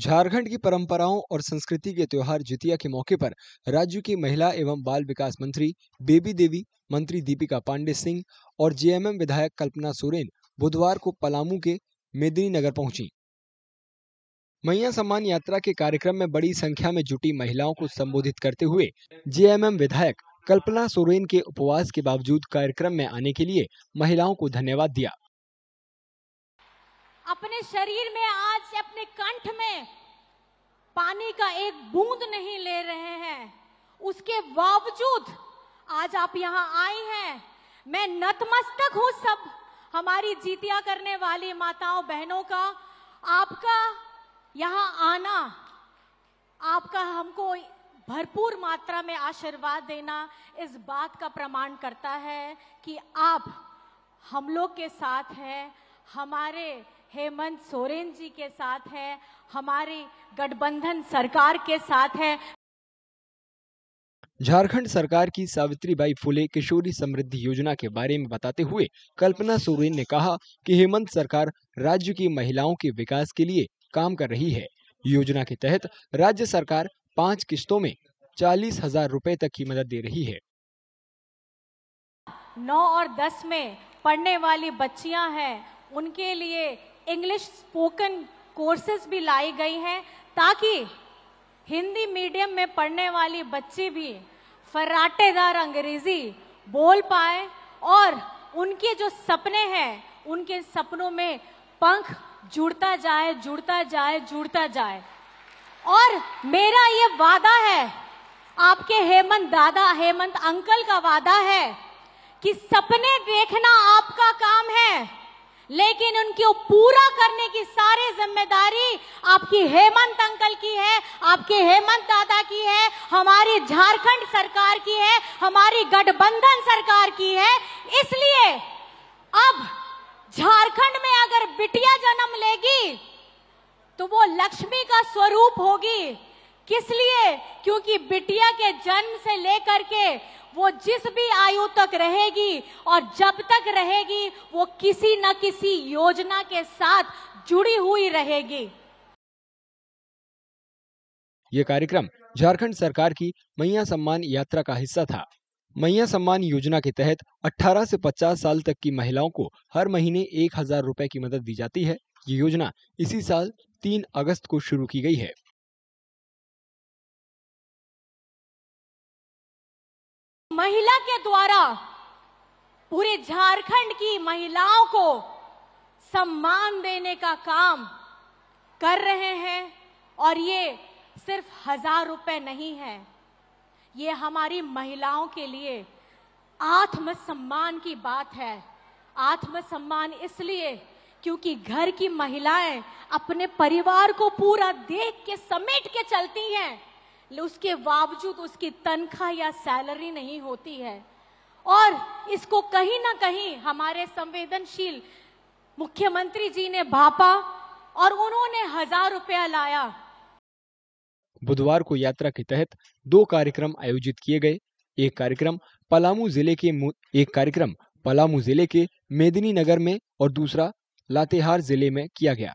झारखंड की परंपराओं और संस्कृति के त्योहार जितिया के मौके पर राज्य की महिला एवं बाल विकास मंत्री बेबी देवी मंत्री दीपिका पांडे सिंह और जेएमएम विधायक कल्पना सोरेन बुधवार को पलामू के मेदिनी नगर पहुंची मैया सम्मान यात्रा के कार्यक्रम में बड़ी संख्या में जुटी महिलाओं को संबोधित करते हुए जेएमएम विधायक कल्पना सोरेन के उपवास के बावजूद कार्यक्रम में आने के लिए महिलाओं को धन्यवाद दिया अपने शरीर में आज अपने कंठ में पानी का एक बूंद नहीं ले रहे हैं उसके बावजूद आज आप यहाँ आए हैं मैं नतमस्तक हूँ सब हमारी जीतिया करने वाली माताओं बहनों का आपका यहाँ आना आपका हमको भरपूर मात्रा में आशीर्वाद देना इस बात का प्रमाण करता है कि आप हम लोग के साथ हैं हमारे हेमंत सोरेन जी के साथ है हमारी गठबंधन सरकार के साथ है झारखंड सरकार की सावित्री बाई फुले किशोरी समृद्धि योजना के बारे में बताते हुए कल्पना सोरेन ने कहा कि हेमंत सरकार राज्य की महिलाओं के विकास के लिए काम कर रही है योजना के तहत राज्य सरकार पाँच किस्तों में चालीस हजार रूपए तक की मदद दे रही है नौ और दस में पढ़ने वाली बच्चियां हैं उनके लिए इंग्लिश स्पोकन कोर्सेज भी लाई गई हैं ताकि हिंदी मीडियम में पढ़ने वाली बच्चे भी फराटेदार अंग्रेजी बोल पाए और उनके जो सपने हैं उनके सपनों में पंख जुड़ता जाए जुड़ता जाए जुड़ता जाए और मेरा ये वादा है आपके हेमंत दादा हेमंत अंकल का वादा है कि सपने देखना आप लेकिन उनको पूरा करने की सारी जिम्मेदारी आपकी हेमंत अंकल की है आपके हेमंत दादा की है हमारी झारखंड सरकार की है हमारी गठबंधन सरकार की है इसलिए अब झारखंड में अगर बिटिया जन्म लेगी तो वो लक्ष्मी का स्वरूप होगी किस लिए क्योंकि बिटिया के जन्म से लेकर के वो जिस भी आयु तक रहेगी और जब तक रहेगी वो किसी न किसी योजना के साथ जुड़ी हुई रहेगी ये कार्यक्रम झारखंड सरकार की मैया सम्मान यात्रा का हिस्सा था मैया सम्मान योजना के तहत 18 से 50 साल तक की महिलाओं को हर महीने एक हजार रुपए की मदद दी जाती है ये योजना इसी साल 3 अगस्त को शुरू की गई है महिला के द्वारा पूरे झारखंड की महिलाओं को सम्मान देने का काम कर रहे हैं और ये सिर्फ हजार रुपए नहीं है ये हमारी महिलाओं के लिए आत्मसम्मान की बात है आत्मसम्मान इसलिए क्योंकि घर की महिलाएं अपने परिवार को पूरा देख के समेट के चलती हैं उसके बावजूद उसकी तनख्वाह या सैलरी नहीं होती है और इसको कहीं ना कहीं हमारे संवेदनशील मुख्यमंत्री जी ने भापा और उन्होंने हजार रुपया लाया बुधवार को यात्रा के तहत दो कार्यक्रम आयोजित किए गए एक कार्यक्रम पलामू जिले के एक कार्यक्रम पलामू जिले के मेदिनी नगर में और दूसरा लातेहार जिले में किया गया